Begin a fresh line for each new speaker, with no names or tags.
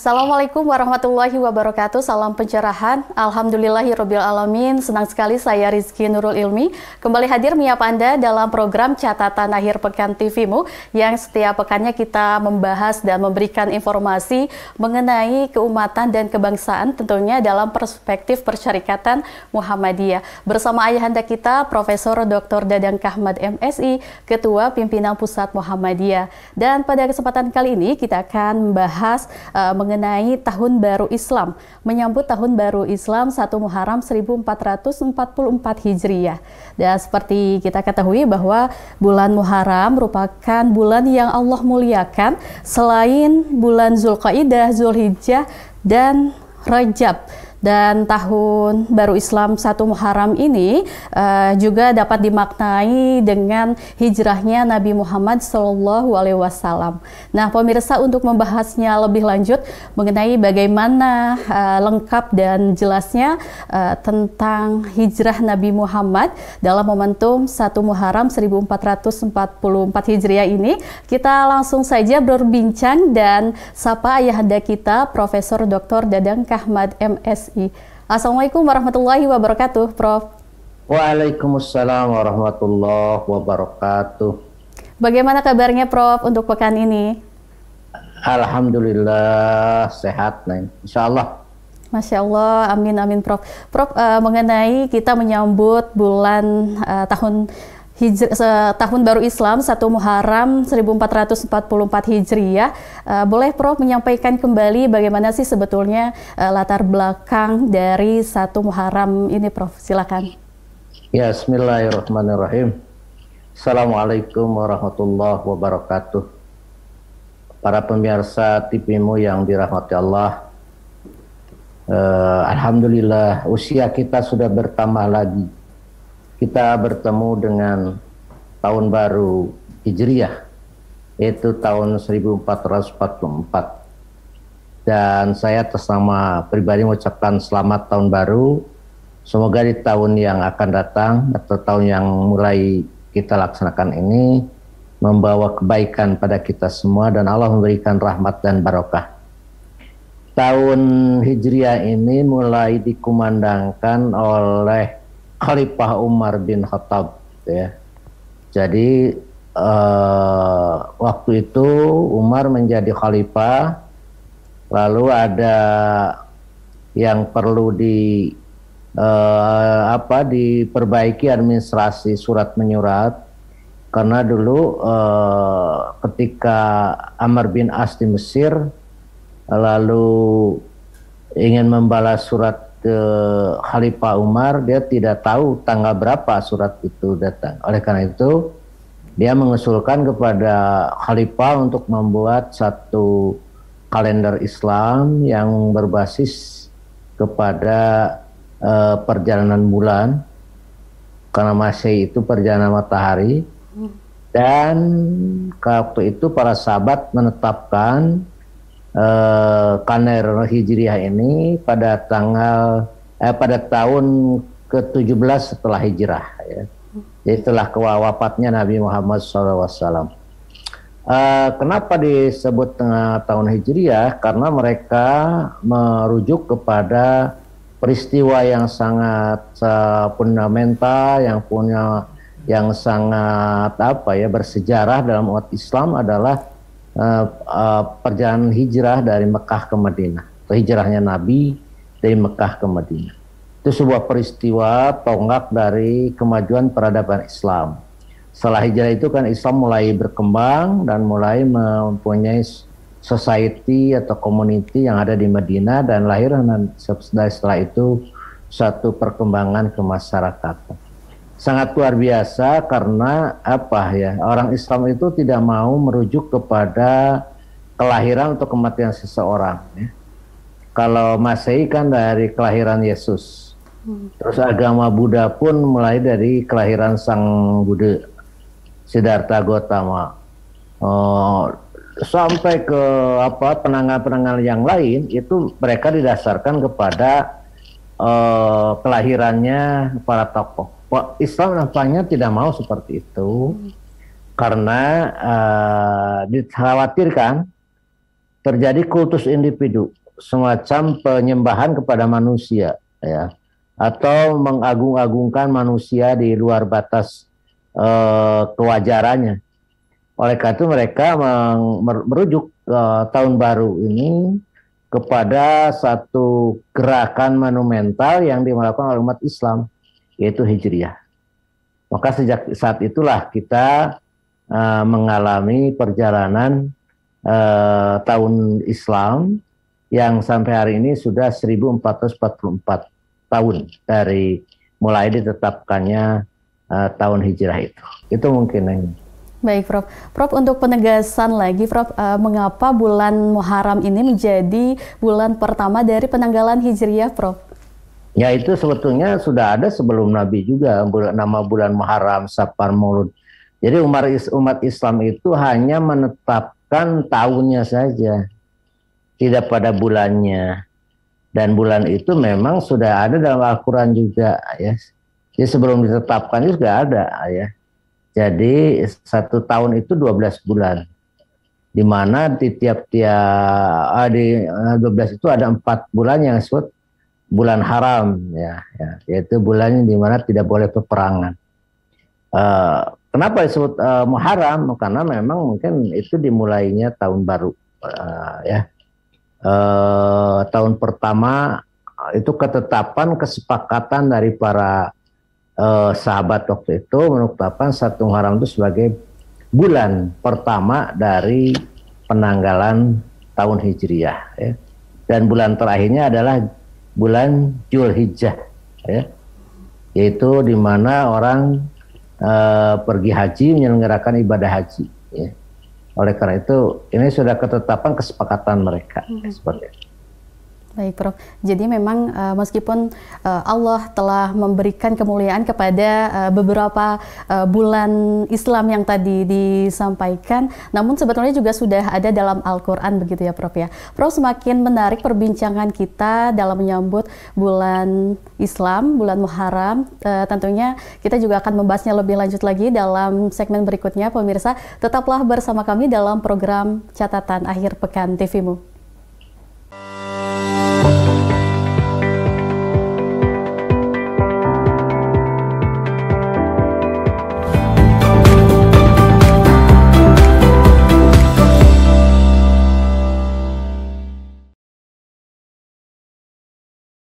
Assalamualaikum warahmatullahi wabarakatuh. Salam pencerahan. Alhamdulillahirabbil alamin. Senang sekali saya Rizky Nurul Ilmi kembali hadir menyapa Anda dalam program Catatan Akhir Pekan TVMU yang setiap pekannya kita membahas dan memberikan informasi mengenai keumatan dan kebangsaan tentunya dalam perspektif persyarikatan Muhammadiyah. Bersama ayahanda kita Profesor Dr. Dadang Kahmad MSI, Ketua Pimpinan Pusat Muhammadiyah. Dan pada kesempatan kali ini kita akan membahas uh, mengenai Tahun Baru Islam, menyambut Tahun Baru Islam 1 Muharram 1444 Hijriyah. Dan seperti kita ketahui bahwa bulan Muharram merupakan bulan yang Allah muliakan selain bulan Zulqaidah, Zulhijjah dan Rajab dan tahun baru Islam satu Muharram ini uh, juga dapat dimaknai dengan hijrahnya Nabi Muhammad Shallallahu Alaihi Wasallam. Nah, pemirsa untuk membahasnya lebih lanjut mengenai bagaimana uh, lengkap dan jelasnya uh, tentang hijrah Nabi Muhammad dalam momentum satu Muharram 1444 Hijriah ini, kita langsung saja berbincang dan sapa ayahanda kita Profesor Dr. Dadang Kahmad MS PSI. Assalamualaikum warahmatullahi wabarakatuh, Prof.
Waalaikumsalam warahmatullahi wabarakatuh.
Bagaimana kabarnya, Prof, untuk pekan ini?
Alhamdulillah sehat, Neng. Insya Allah.
Masya Allah, amin amin, Prof. Prof, uh, mengenai kita menyambut bulan uh, tahun Hijri, tahun baru Islam 1 Muharram 1444 Hijriah. Uh, boleh Prof menyampaikan kembali bagaimana sih sebetulnya eh, latar belakang dari 1 Muharram ini Prof? Silakan.
Ya, bismillahirrahmanirrahim. Assalamualaikum warahmatullahi wabarakatuh. Para pemirsa TVMU yang dirahmati Allah. Uh, Alhamdulillah usia kita sudah bertambah lagi kita bertemu dengan tahun baru Hijriah yaitu tahun 1444 dan saya tersama pribadi mengucapkan selamat tahun baru. Semoga di tahun yang akan datang atau tahun yang mulai kita laksanakan ini membawa kebaikan pada kita semua dan Allah memberikan rahmat dan barokah. Tahun Hijriah ini mulai dikumandangkan oleh Khalifah Umar bin Khattab ya. Jadi uh, waktu itu Umar menjadi khalifah lalu ada yang perlu di uh, apa diperbaiki administrasi surat menyurat karena dulu uh, ketika Amr bin As di Mesir lalu ingin membalas surat ke eh, Khalifah Umar dia tidak tahu tanggal berapa surat itu datang. Oleh karena itu dia mengusulkan kepada Khalifah untuk membuat satu kalender Islam yang berbasis kepada eh, perjalanan bulan karena masih itu perjalanan matahari hmm. dan waktu itu para sahabat menetapkan uh, Hijriah ini pada tanggal eh, pada tahun ke-17 setelah Hijrah ya. Jadi setelah kewafatnya Nabi Muhammad SAW. Uh, kenapa disebut tengah tahun Hijriah? Karena mereka merujuk kepada peristiwa yang sangat uh, fundamental, yang punya yang sangat apa ya bersejarah dalam umat Islam adalah uh, uh, perjalanan hijrah dari Mekah ke Madinah, hijrahnya Nabi dari Mekah ke Madinah. Itu sebuah peristiwa tonggak dari kemajuan peradaban Islam. Setelah hijrah itu kan Islam mulai berkembang dan mulai mempunyai society atau community yang ada di Madinah dan lahir dan setelah itu satu perkembangan kemasyarakatan sangat luar biasa karena apa ya orang Islam itu tidak mau merujuk kepada kelahiran atau kematian seseorang. Ya. Kalau Masehi kan dari kelahiran Yesus, hmm. terus agama Buddha pun mulai dari kelahiran Sang Buddha, Siddhartha Gautama, oh, sampai ke apa penanggal penanggal yang lain itu mereka didasarkan kepada uh, kelahirannya para tokoh. Islam nampaknya tidak mau seperti itu karena uh, dikhawatirkan terjadi kultus individu semacam penyembahan kepada manusia ya atau mengagung-agungkan manusia di luar batas uh, kewajarannya. Oleh karena itu mereka merujuk uh, tahun baru ini kepada satu gerakan monumental yang dilakukan oleh umat Islam yaitu Hijriah. Maka sejak saat itulah kita uh, mengalami perjalanan uh, tahun Islam yang sampai hari ini sudah 1444 tahun dari mulai ditetapkannya uh, tahun hijrah itu. Itu mungkin yang
Baik, Prof. Prof, untuk penegasan lagi, Prof, uh, mengapa bulan Muharram ini menjadi bulan pertama dari penanggalan Hijriah, Prof?
Ya itu sebetulnya sudah ada sebelum Nabi juga nama bulan Muharram, Safar, Maulud. Jadi umat, umat Islam itu hanya menetapkan tahunnya saja, tidak pada bulannya. Dan bulan itu memang sudah ada dalam Al-Quran juga, ya. Jadi sebelum ditetapkan itu sudah ada, ya. Jadi satu tahun itu 12 bulan. Di mana di tiap-tiap ah, di 12 ah, itu ada empat bulan yang disebut bulan haram ya, ya yaitu bulan di mana tidak boleh peperangan. Uh, kenapa disebut uh, Muharram? Karena memang mungkin itu dimulainya tahun baru uh, ya. Uh, tahun pertama itu ketetapan kesepakatan dari para uh, sahabat waktu itu menetapkan satu Muharram itu sebagai bulan pertama dari penanggalan tahun Hijriah ya. Dan bulan terakhirnya adalah bulan Julhijjah ya yaitu di mana orang e, pergi haji menyelenggarakan ibadah haji ya. oleh karena itu ini sudah ketetapan kesepakatan mereka hmm. seperti itu
Baik, Prof. Jadi memang uh, meskipun uh, Allah telah memberikan kemuliaan kepada uh, beberapa uh, bulan Islam yang tadi disampaikan, namun sebetulnya juga sudah ada dalam Al-Qur'an begitu ya, Prof ya. Prof semakin menarik perbincangan kita dalam menyambut bulan Islam, bulan Muharram. Uh, tentunya kita juga akan membahasnya lebih lanjut lagi dalam segmen berikutnya, pemirsa. Tetaplah bersama kami dalam program Catatan Akhir Pekan TVMU.